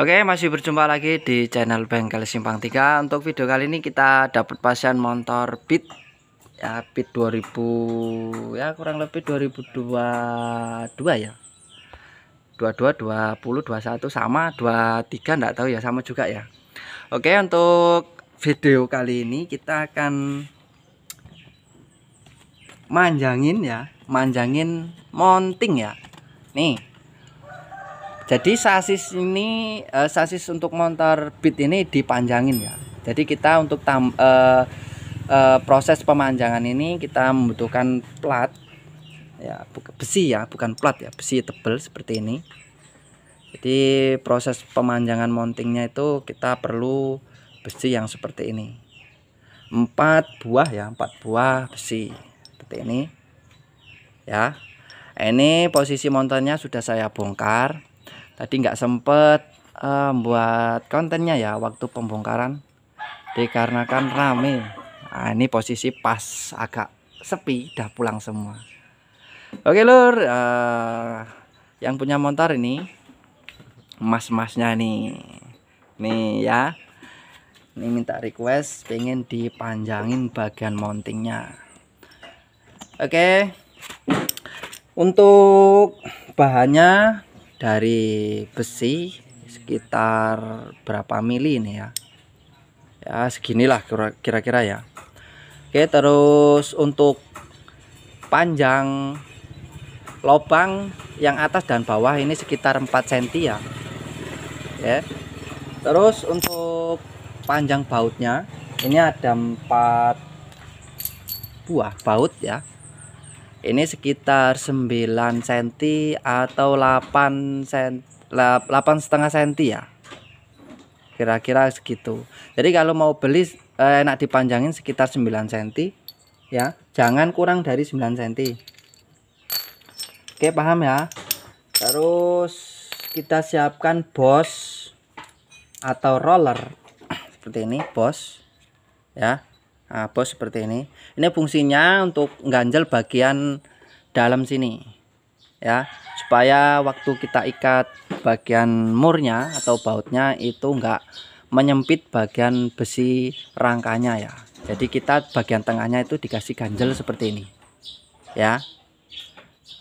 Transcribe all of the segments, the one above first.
Oke, masih berjumpa lagi di channel Bengkel Simpang 3. Untuk video kali ini kita dapat pasien motor Beat ya Beat 2000 ya kurang lebih 2022 ya. 22 20 21 sama 23 enggak tahu ya sama juga ya. Oke, untuk video kali ini kita akan manjangin ya, manjangin mounting ya. Nih jadi sasis ini uh, sasis untuk motor Beat ini dipanjangin ya. Jadi kita untuk tam, uh, uh, proses pemanjangan ini kita membutuhkan plat ya besi ya bukan plat ya besi tebal seperti ini. Jadi proses pemanjangan mountingnya itu kita perlu besi yang seperti ini. Empat buah ya empat buah besi seperti ini ya. Ini posisi montornya sudah saya bongkar tadi nggak sempet uh, buat kontennya ya waktu pembongkaran dikarenakan rame nah, ini posisi pas agak sepi dah pulang semua oke lur uh, yang punya montar ini mas-masnya nih nih ya ini minta request pengen dipanjangin bagian mountingnya oke okay. untuk bahannya dari besi sekitar berapa mili ini ya ya seginilah kira-kira ya oke terus untuk panjang lubang yang atas dan bawah ini sekitar 4 cm ya ya terus untuk panjang bautnya ini ada empat buah baut ya ini sekitar 9 cm atau 8 cm 8 setengah senti ya kira-kira segitu jadi kalau mau beli eh, enak dipanjangin sekitar 9 cm ya jangan kurang dari 9 cm oke paham ya terus kita siapkan bos atau roller seperti ini bos ya nah, bos seperti ini ini fungsinya untuk ganjel bagian dalam sini ya supaya waktu kita ikat bagian murnya atau bautnya itu enggak menyempit bagian besi rangkanya ya jadi kita bagian tengahnya itu dikasih ganjel seperti ini ya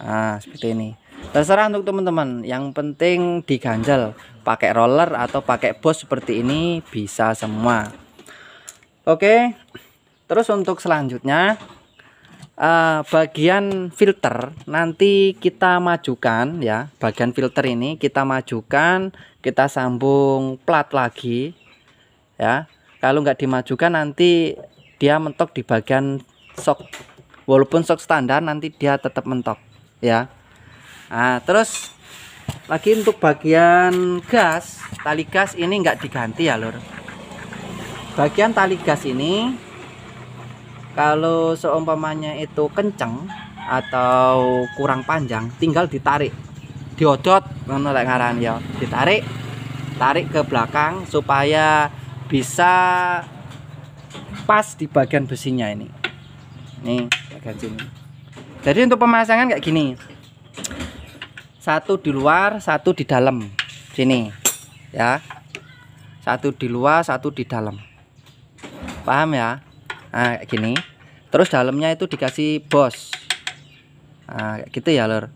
nah, seperti ini terserah untuk teman-teman yang penting diganjel pakai roller atau pakai bos seperti ini bisa semua oke okay terus untuk selanjutnya uh, bagian filter nanti kita majukan ya bagian filter ini kita majukan kita sambung plat lagi ya kalau nggak dimajukan nanti dia mentok di bagian sok walaupun sok standar nanti dia tetap mentok ya nah, terus lagi untuk bagian gas tali gas ini nggak diganti ya lur bagian tali gas ini kalau seumpamanya itu kenceng atau kurang panjang tinggal ditarik diodot menurut ngaran ya ditarik tarik ke belakang supaya bisa pas di bagian besinya ini nih bagian sini jadi untuk pemasangan kayak gini satu di luar satu di dalam sini ya satu di luar satu di dalam paham ya nah, gini terus dalamnya itu dikasih bos nah, gitu ya lor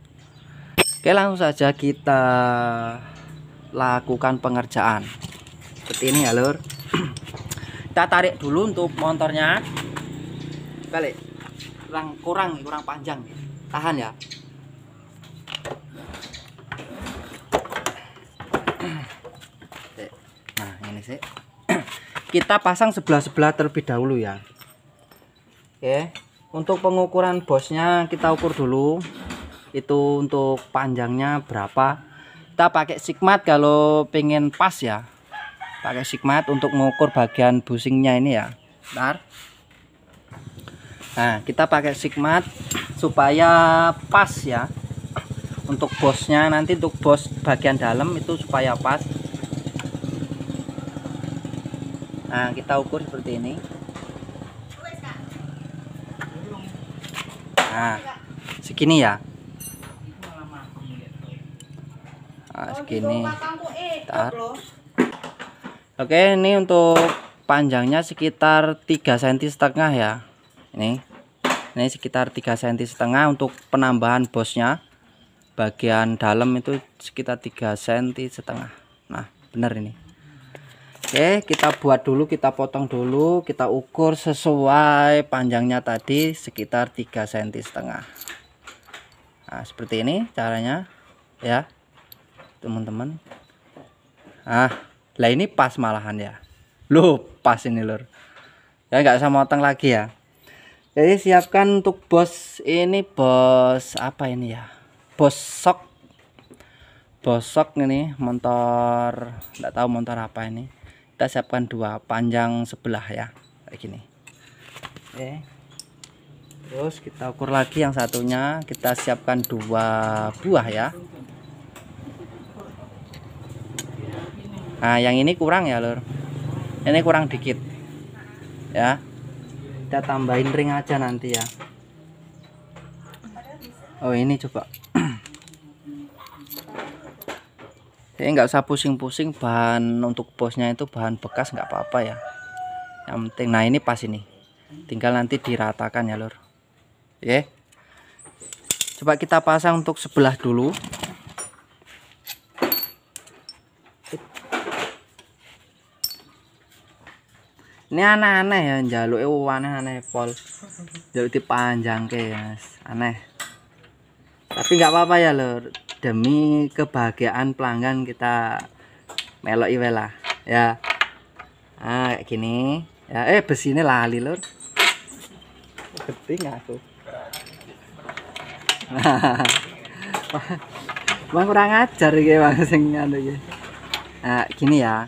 oke langsung saja kita lakukan pengerjaan seperti ini ya lor kita tarik dulu untuk motornya balik kurang kurang kurang panjang tahan ya nah ini sih kita pasang sebelah-sebelah terlebih dahulu ya Oke. Untuk pengukuran bosnya kita ukur dulu. Itu untuk panjangnya berapa. Kita pakai sigmat kalau pengen pas ya. Pakai sigmat untuk mengukur bagian busingnya ini ya. Bentar. Nah, kita pakai sigmat supaya pas ya. Untuk bosnya nanti untuk bos bagian dalam itu supaya pas. Nah, kita ukur seperti ini. nah segini ya nah, segini eh, Bentar. oke ini untuk panjangnya sekitar 3 cm setengah ya ini ini sekitar 3 cm setengah untuk penambahan bosnya bagian dalam itu sekitar 3 cm setengah nah benar ini Oke, kita buat dulu, kita potong dulu, kita ukur sesuai panjangnya tadi sekitar 3 cm setengah. Nah, seperti ini caranya ya. Teman-teman. Ah, lah ini pas malahan ya. Loh, pas ini lur. Ya nggak sama otong lagi ya. Jadi siapkan untuk bos ini bos apa ini ya? Bosok, Bosok ini motor, enggak tahu motor apa ini kita siapkan dua panjang sebelah ya kayak gini oke terus kita ukur lagi yang satunya kita siapkan dua buah ya nah yang ini kurang ya lur ini kurang dikit ya kita tambahin ring aja nanti ya oh ini coba jadi nggak usah pusing-pusing bahan untuk posnya itu bahan bekas nggak apa-apa ya yang penting nah ini pas ini tinggal nanti diratakan ya lor Oke. coba kita pasang untuk sebelah dulu ini aneh-aneh ya jaluk itu eh, oh, aneh-aneh pol jaluk dipanjang ke ya aneh tapi nggak apa-apa ya lor demi kebahagiaan pelanggan kita melok Iwela ya nah, kayak gini ya eh besi ini lali lur penting aku bang kurang ajar iki bang sing anu ya nah gini ya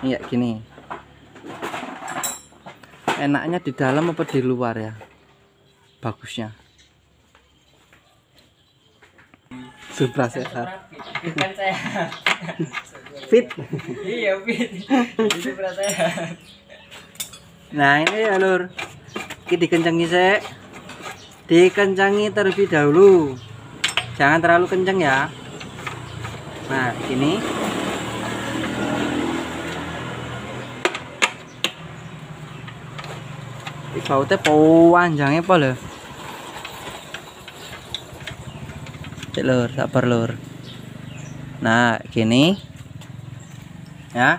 iya gini enaknya di dalam apa di luar ya bagusnya Supra sehat. Bukan saya. Fit. iya fit. Supra sehat. Nah ini alur ya, kita dikencangi saya. Dikencangi terlebih dahulu. Jangan terlalu kencang ya. Nah ini. Bautnya panjangnya apa loh? Cek lur, sabar lur. Nah, gini. Ya.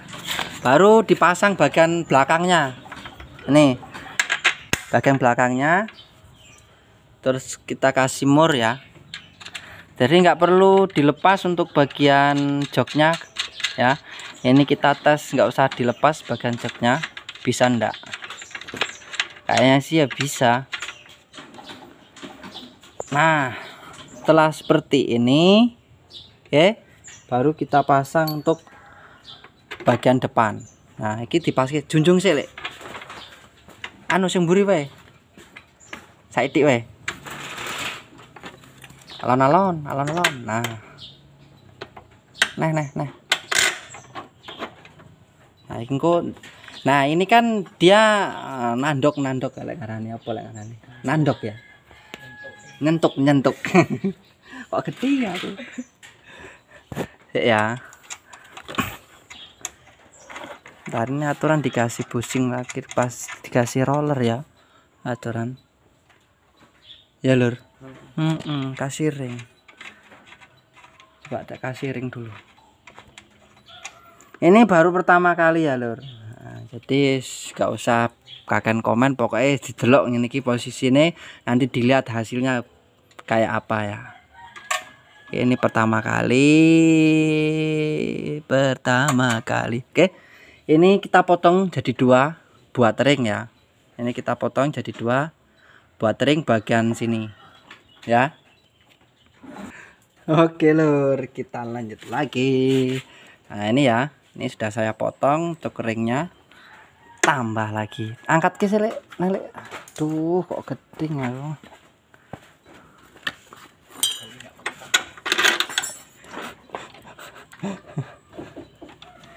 Baru dipasang bagian belakangnya. Ini Bagian belakangnya. Terus kita kasih mur ya. Jadi nggak perlu dilepas untuk bagian joknya ya. Ini kita tes nggak usah dilepas bagian joknya. Bisa ndak? Kayaknya sih ya bisa. Nah, setelah seperti ini oke baru kita pasang untuk bagian depan nah ini dipasang junjung sih lek anu sing mburi wae saiki wae alon-alon alon-alon nah nah nah nah nah ini kok nah ini kan dia eh, nandok nandok lek ngarani apa lek nandok ya nyentuk nyentuk kok gede ya tuh ya Ntar ini aturan dikasih pusing lagi pas dikasih roller ya aturan ya lur hmm. hmm, kasih ring coba tak kasih ring dulu ini baru pertama kali ya lur Nah, jadi gak usah kalian komen pokoknya didelok ini posisi ini nanti dilihat hasilnya kayak apa ya. ini pertama kali pertama kali. Oke. Ini kita potong jadi dua buat ring ya. Ini kita potong jadi dua buat ring bagian sini. Ya. Oke, Lur, kita lanjut lagi. Nah, ini ya ini sudah saya potong untuk keringnya tambah lagi angkat ke sini tuh kok keting aku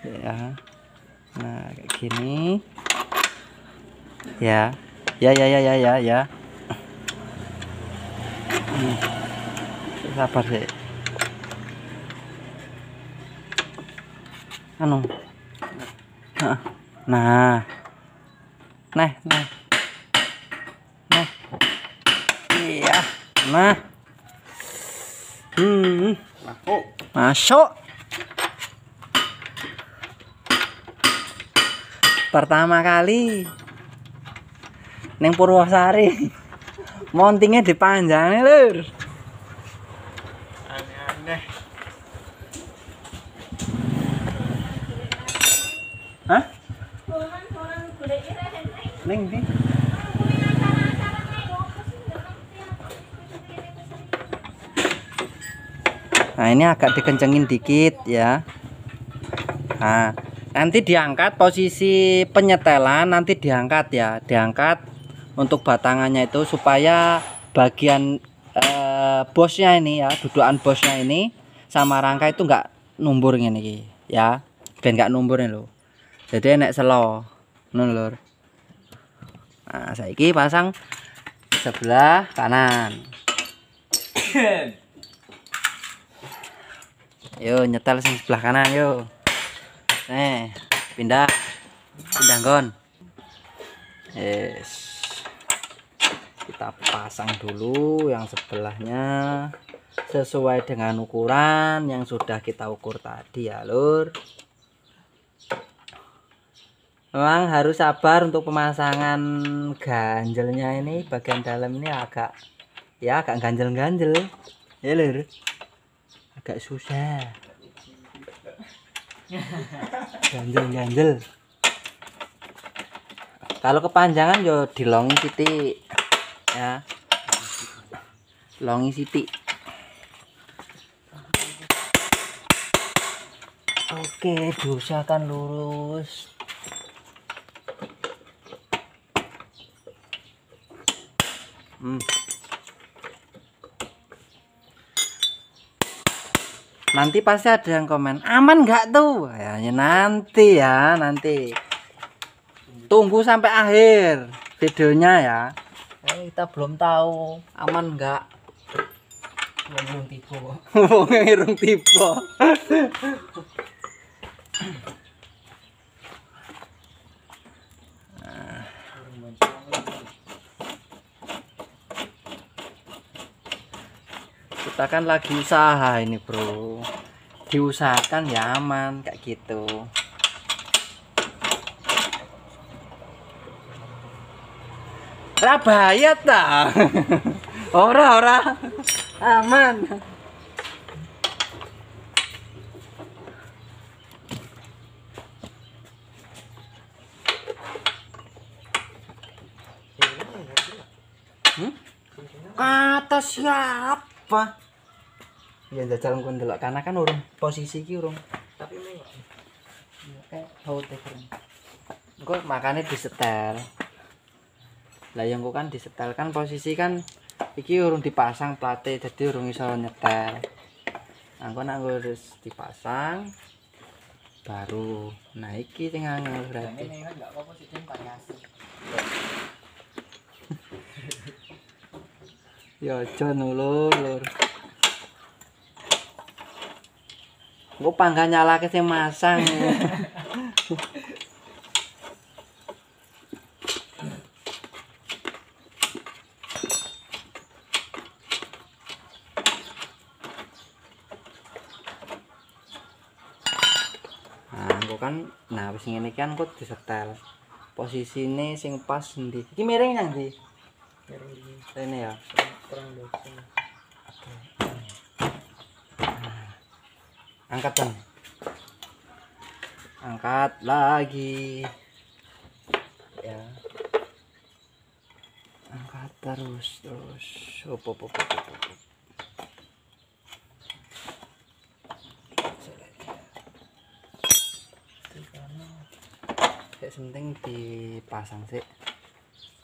ya nah kayak gini ya ya ya ya ya ya ya hmm. sabar sih anu nah nah nah nah iya nah hmm masuk masuk pertama kali neng Purwosari montingnya dipanjangin lur Nah, ini agak dikencengin dikit ya. Nah, nanti diangkat posisi penyetelan nanti diangkat ya, diangkat untuk batangannya itu supaya bagian eh, bosnya ini ya, dudukan bosnya ini sama rangka itu enggak ya. numbur ini ya. Ben enggak numbur lo loh. Jadi enak selo. Nulur nah ini pasang sebelah kanan yo nyetel sebelah kanan yo Eh pindah pindah gon yes kita pasang dulu yang sebelahnya sesuai dengan ukuran yang sudah kita ukur tadi ya lur memang harus sabar untuk pemasangan ganjelnya ini bagian dalam ini agak ya agak ganjel-ganjel ya lir agak susah ganjel-ganjel kalau kepanjangan yo di longi city ya longi city oke diusahakan lurus Hmm. Nanti pasti ada yang komen, aman nggak tuh? Ya, ya, nanti ya, nanti. Tunggu sampai akhir videonya ya. Eh, kita belum tahu aman nggak. irung tipe. irung tipe. kan lagi usaha ini bro diusahakan ya aman kayak gitu rabaya tak, orang-orang aman hmm? kata siapa ya jajal engko ndelok karena kan urung posisi iki urung tapi mengok iya, kayak haut kurang engko makane disetel lah yang kan disetel kan posisi kan iki urung dipasang plate jadi urung iso nyetel angko nah, nak harus dipasang baru nah iki sing angel berarti enggak apa-apa sih ya aja nulur lur, lur. gue panggah ke si masang. nah, gue kan nah pas ini kan gue disetel. posisi ini sing pas sendiri. ini miring nanti, ini ya. Terang angkat dong angkat lagi ya angkat terus terus hop hop hop hop hop penting dipasang sih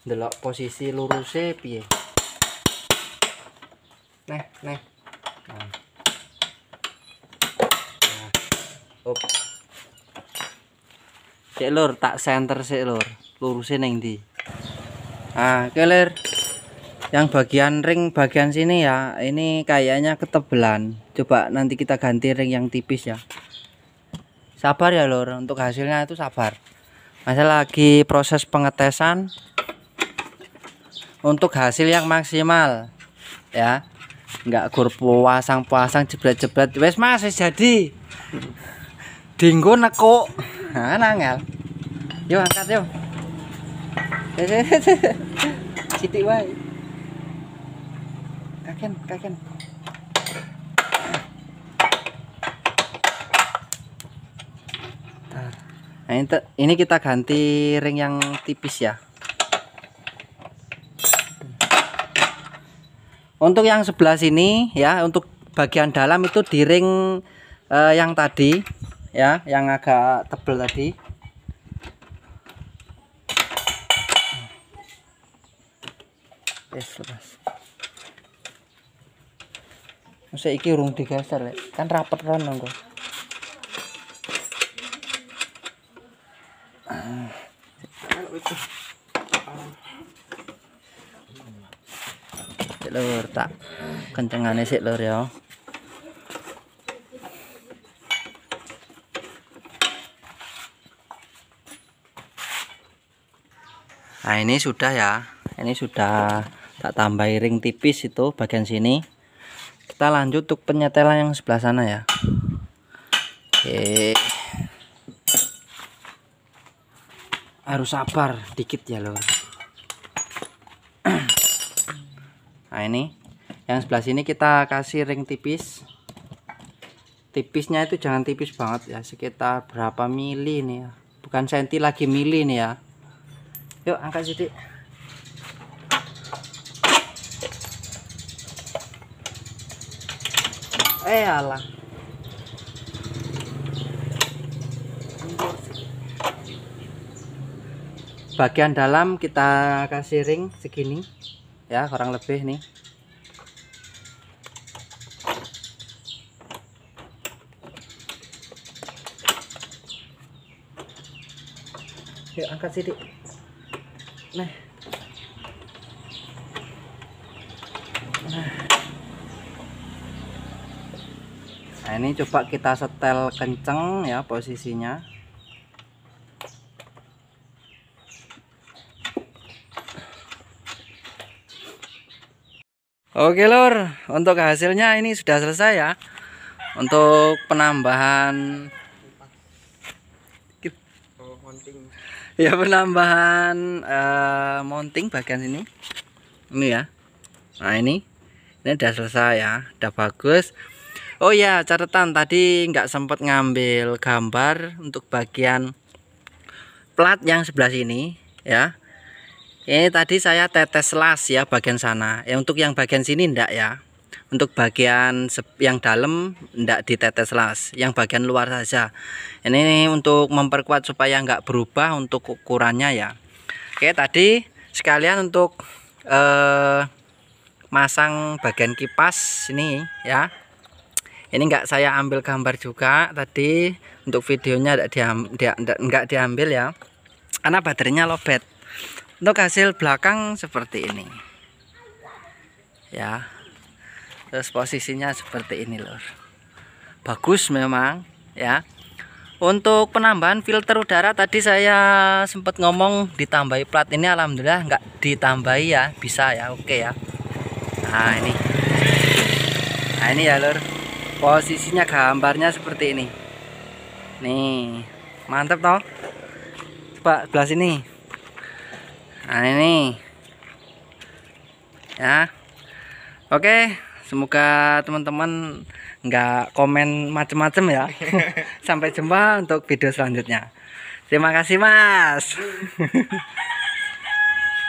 Delok posisi lurusnya piye. Neh, neh. Nah. Sik lur, tak senter sik lur. Luruse ning ndi? Ah, oke lur. Yang bagian ring bagian sini ya. Ini kayaknya ketebelan. Coba nanti kita ganti ring yang tipis ya. Sabar ya lur, untuk hasilnya itu sabar. Masih lagi proses pengetesan untuk hasil yang maksimal ya enggak gur puasang puasang jebret jebret wes masih jadi dinggo neko nah nangal yuk angkat yuk Siti wae. Kaken, kaken. Ah. Nah, ini, ini kita ganti ring yang tipis ya. Untuk yang sebelah sini ya, untuk bagian dalam itu di ring eh, yang tadi ya yang agak tebel tadi Yes, lepas. Masa iki urung digeser, le. kan rapet kan nongko. Sik lur tak kencengane sik lur ya. nah ini sudah ya ini sudah tak tambah ring tipis itu bagian sini kita lanjut untuk penyetelan yang sebelah sana ya oke harus sabar dikit ya lor nah ini yang sebelah sini kita kasih ring tipis tipisnya itu jangan tipis banget ya sekitar berapa mili nih ya bukan senti lagi mili nih ya yuk angkat Siti eh alah bagian dalam kita kasih ring segini ya kurang lebih nih yuk angkat sedikit. Nah. Nah, ini coba kita setel kenceng ya posisinya. Oke lor, untuk hasilnya ini sudah selesai ya. Untuk penambahan ya penambahan uh, mounting bagian sini ini ya nah ini ini udah selesai ya udah bagus oh ya catatan tadi nggak sempat ngambil gambar untuk bagian plat yang sebelah sini ya ini tadi saya tetes las ya bagian sana ya untuk yang bagian sini ndak ya untuk bagian yang dalam tidak ditetes las yang bagian luar saja ini untuk memperkuat supaya nggak berubah untuk ukurannya ya oke tadi sekalian untuk eh, masang bagian kipas ini ya ini enggak saya ambil gambar juga tadi untuk videonya enggak, diam, diambil ya karena baterainya lobet untuk hasil belakang seperti ini ya terus posisinya seperti ini lor bagus memang ya untuk penambahan filter udara tadi saya sempat ngomong ditambahi plat ini alhamdulillah nggak ditambahi ya bisa ya oke ya nah ini nah ini ya lor posisinya gambarnya seperti ini nih mantap toh coba belas ini. nah ini ya oke semoga teman-teman nggak komen macem-macem ya sampai jumpa untuk video selanjutnya terima kasih mas